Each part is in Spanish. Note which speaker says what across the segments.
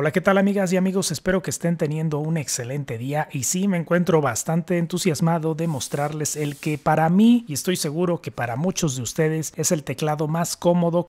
Speaker 1: Hola, ¿qué tal amigas y amigos? Espero que estén teniendo un excelente día y sí me encuentro bastante entusiasmado de mostrarles el que para mí y estoy seguro que para muchos de ustedes es el teclado más cómodo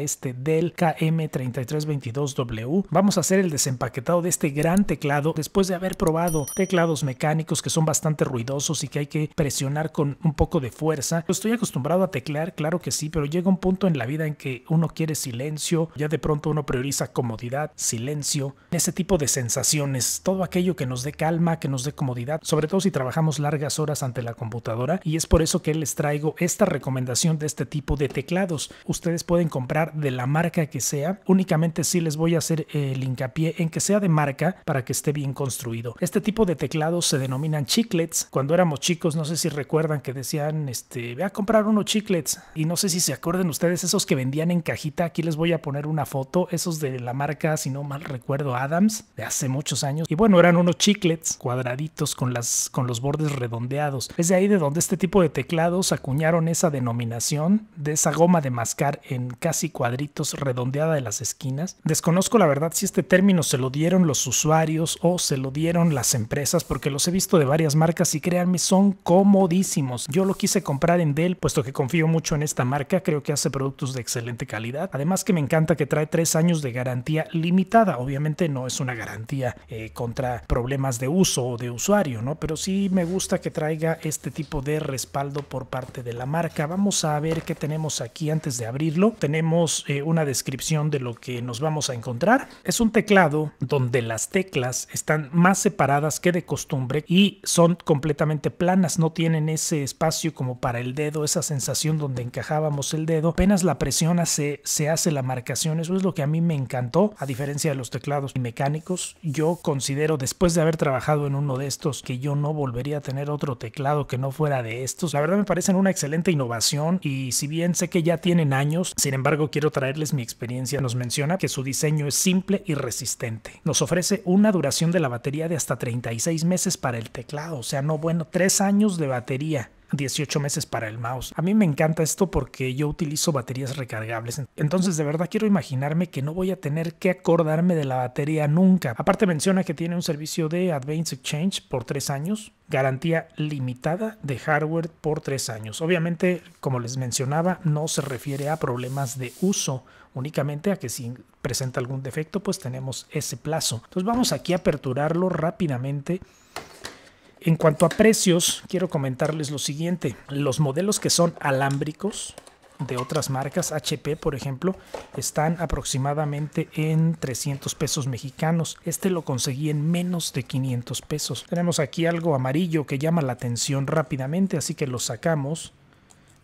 Speaker 1: este Dell KM3322W. Vamos a hacer el desempaquetado de este gran teclado después de haber probado teclados mecánicos que son bastante ruidosos y que hay que presionar con un poco de fuerza. Estoy acostumbrado a teclear, claro que sí, pero llega un punto en la vida en que uno quiere silencio, ya de pronto uno prioriza comodidad, silencio, ese tipo de sensaciones, todo aquello que nos dé calma, que nos dé comodidad, sobre todo si trabajamos largas horas ante la computadora y es por eso que les traigo esta recomendación de este tipo de teclados. Ustedes pueden comprar de la marca que sea, únicamente si les voy a hacer el hincapié en que sea de marca para que esté bien construido. Este tipo de teclados se denominan chiclets. Cuando éramos chicos, no sé si recuerdan que decían, este, ve a comprar unos chiclets. Y no sé si se acuerdan ustedes esos que vendían en cajita. Aquí les voy a poner una foto, esos de la marca, si no mal recuerdo, Adams, de hace muchos años. Y bueno, eran unos chiclets cuadraditos con, las, con los bordes redondeados. Es de ahí de donde este tipo de teclados acuñaron esa denominación de esa goma de mascar en casi cuadritos redondeada de las esquinas. Desconozco la verdad si este término se lo dieron los usuarios o se lo dieron las empresas, porque los he visto de varias marcas y créanme, son comodísimos. Yo lo quise comprar en Dell, puesto que confío mucho en esta marca, creo que hace productos de excelente calidad. Además que me encanta que trae tres años de garantía limitada. Obviamente no es una garantía eh, contra problemas de uso o de usuario, ¿no? Pero sí me gusta que traiga este tipo de respaldo por parte de la marca. Vamos a ver qué tenemos aquí antes de abrirlo. Tenemos eh, una descripción de lo que nos vamos a encontrar. Es un teclado donde las teclas están más separadas que de costumbre y son completamente planas, no tienen ese espacio como para el dedo, esa sensación donde encajábamos el dedo. Apenas la presión se, se hace la marcación, eso es lo que a mí me encantó, a diferencia de los teclados mecánicos. Yo considero, después de haber trabajado en uno de estos, que yo no volvería a tener otro teclado que no fuera de estos. La verdad me parecen una excelente innovación y si bien sé que ya tienen años, sin embargo quiero traerles mi experiencia, nos menciona que su diseño es simple y resistente. Nos ofrece una duración de la batería de hasta 36 meses para el teclado, o sea, no bueno, 3 años de batería 18 meses para el mouse. A mí me encanta esto porque yo utilizo baterías recargables. Entonces de verdad quiero imaginarme que no voy a tener que acordarme de la batería nunca. Aparte menciona que tiene un servicio de Advanced Exchange por 3 años, garantía limitada de hardware por 3 años. Obviamente, como les mencionaba, no se refiere a problemas de uso, únicamente a que si presenta algún defecto, pues tenemos ese plazo. Entonces vamos aquí a aperturarlo rápidamente en cuanto a precios, quiero comentarles lo siguiente. Los modelos que son alámbricos de otras marcas, HP por ejemplo, están aproximadamente en 300 pesos mexicanos. Este lo conseguí en menos de 500 pesos. Tenemos aquí algo amarillo que llama la atención rápidamente, así que lo sacamos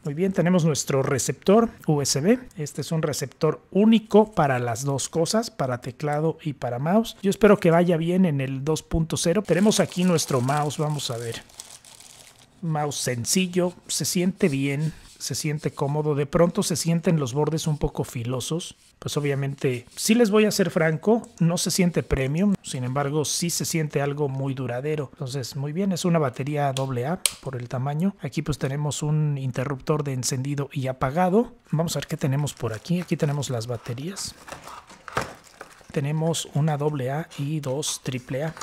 Speaker 1: muy bien, tenemos nuestro receptor USB. Este es un receptor único para las dos cosas, para teclado y para mouse. Yo espero que vaya bien en el 2.0. Tenemos aquí nuestro mouse, vamos a ver. Mouse sencillo, se siente bien, se siente cómodo, de pronto se sienten los bordes un poco filosos, pues obviamente, si les voy a ser franco, no se siente premium, sin embargo, sí se siente algo muy duradero. Entonces, muy bien, es una batería AA por el tamaño. Aquí pues tenemos un interruptor de encendido y apagado. Vamos a ver qué tenemos por aquí. Aquí tenemos las baterías. Tenemos una AA y dos AAA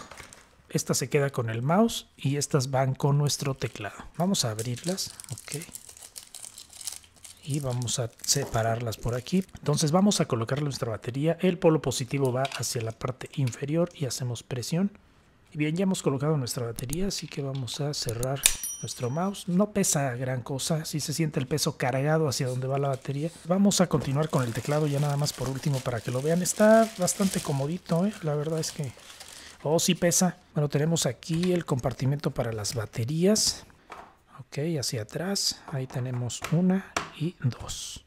Speaker 1: esta se queda con el mouse y estas van con nuestro teclado. Vamos a abrirlas. Ok y vamos a separarlas por aquí. Entonces vamos a colocar nuestra batería. El polo positivo va hacia la parte inferior y hacemos presión. y Bien, ya hemos colocado nuestra batería, así que vamos a cerrar nuestro mouse. No pesa gran cosa, si se siente el peso cargado hacia donde va la batería. Vamos a continuar con el teclado ya nada más por último para que lo vean. Está bastante comodito, ¿eh? la verdad es que... Oh, sí pesa. Bueno, tenemos aquí el compartimento para las baterías. Ok, hacia atrás. Ahí tenemos una, y dos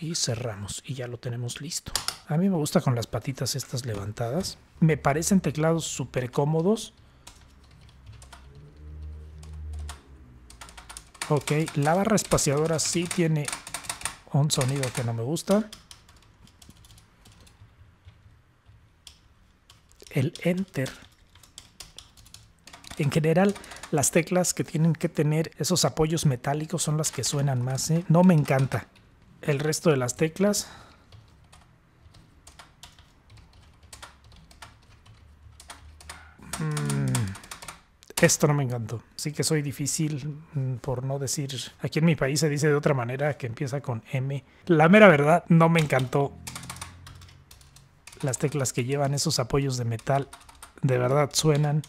Speaker 1: Y cerramos y ya lo tenemos listo. A mí me gusta con las patitas estas levantadas. Me parecen teclados súper cómodos. Ok, la barra espaciadora sí tiene un sonido que no me gusta. El Enter en general, las teclas que tienen que tener esos apoyos metálicos son las que suenan más. ¿eh? No me encanta. El resto de las teclas mm, Esto no me encantó. Sí que soy difícil, mm, por no decir. Aquí en mi país se dice de otra manera que empieza con M. La mera verdad, no me encantó. Las teclas que llevan esos apoyos de metal de verdad suenan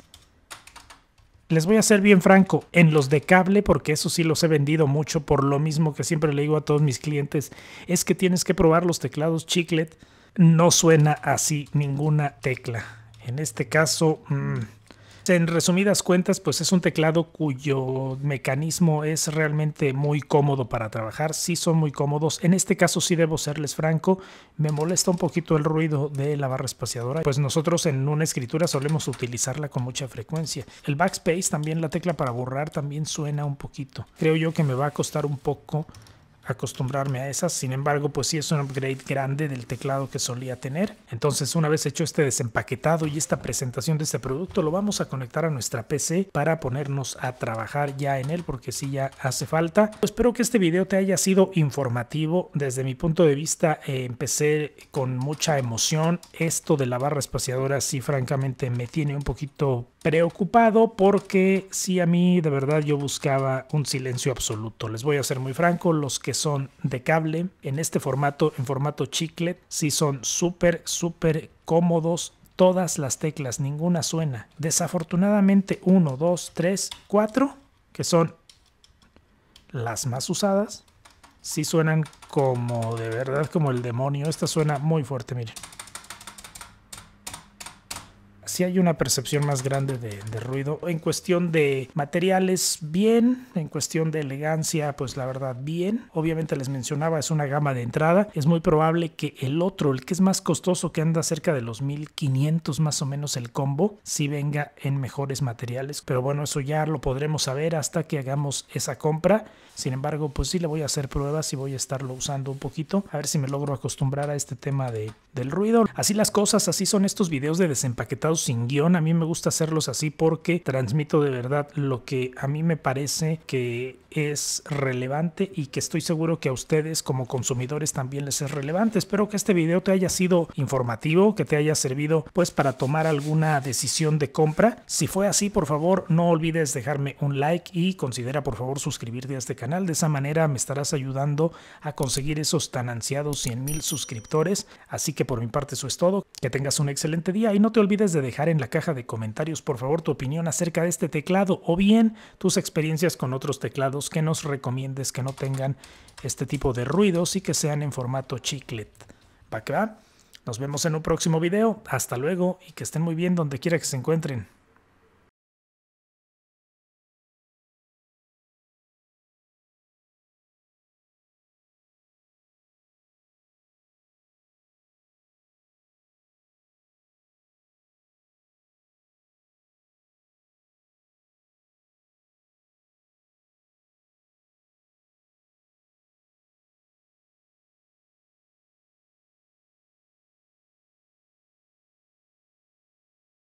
Speaker 1: les voy a ser bien franco, en los de cable, porque eso sí los he vendido mucho por lo mismo que siempre le digo a todos mis clientes, es que tienes que probar los teclados chiclet, no suena así ninguna tecla. En este caso... Mm, en resumidas cuentas, pues es un teclado cuyo mecanismo es realmente muy cómodo para trabajar, sí son muy cómodos. En este caso sí debo serles franco, me molesta un poquito el ruido de la barra espaciadora, pues nosotros en una escritura solemos utilizarla con mucha frecuencia. El backspace también, la tecla para borrar también suena un poquito. Creo yo que me va a costar un poco acostumbrarme a esas, sin embargo pues sí es un upgrade grande del teclado que solía tener. Entonces una vez hecho este desempaquetado y esta presentación de este producto lo vamos a conectar a nuestra PC para ponernos a trabajar ya en él porque si ya hace falta. espero que este video te haya sido informativo, desde mi punto de vista eh, empecé con mucha emoción, esto de la barra espaciadora sí francamente me tiene un poquito preocupado porque si a mí de verdad yo buscaba un silencio absoluto. Les voy a ser muy franco, los que son de cable en este formato, en formato chiclet si son súper, súper cómodos. Todas las teclas, ninguna suena. Desafortunadamente 1, 2, 3, 4, que son las más usadas, sí suenan como de verdad como el demonio. Esta suena muy fuerte, miren si hay una percepción más grande de, ruido. En cuestión de materiales, bien. En cuestión de elegancia, pues la verdad, bien. Obviamente les mencionaba, es una gama de entrada. Es muy probable que el otro, el que es más costoso, que anda cerca de los 1500 más o menos el combo, si venga en mejores materiales. Pero bueno, eso ya lo podremos saber hasta que hagamos esa compra. Sin embargo, pues sí le voy a hacer pruebas y voy a estarlo usando un poquito. A ver si me logro acostumbrar a este tema de, del ruido. Así las cosas, así son estos videos de desempaquetados sin guión. A mí me gusta hacerlos así porque transmito de verdad lo que a mí me parece que es relevante y que estoy seguro que a ustedes como consumidores también les es relevante. Espero que este video te haya sido informativo, que te haya servido pues para tomar alguna decisión de compra. Si fue así, por favor, no olvides dejarme un like y considera por favor suscribirte a este canal. De esa manera me estarás ayudando a conseguir esos tan ansiados 100 mil suscriptores. Así que por mi parte eso es todo. Que tengas un excelente día y no te olvides de dejar en la caja de comentarios, por favor, tu opinión acerca de este teclado o bien tus experiencias con otros teclados que nos recomiendes que no tengan este tipo de ruidos y que sean en formato chiclet. ¿Va que va? Nos vemos en un próximo video. Hasta luego y que estén muy bien donde quiera que se encuentren.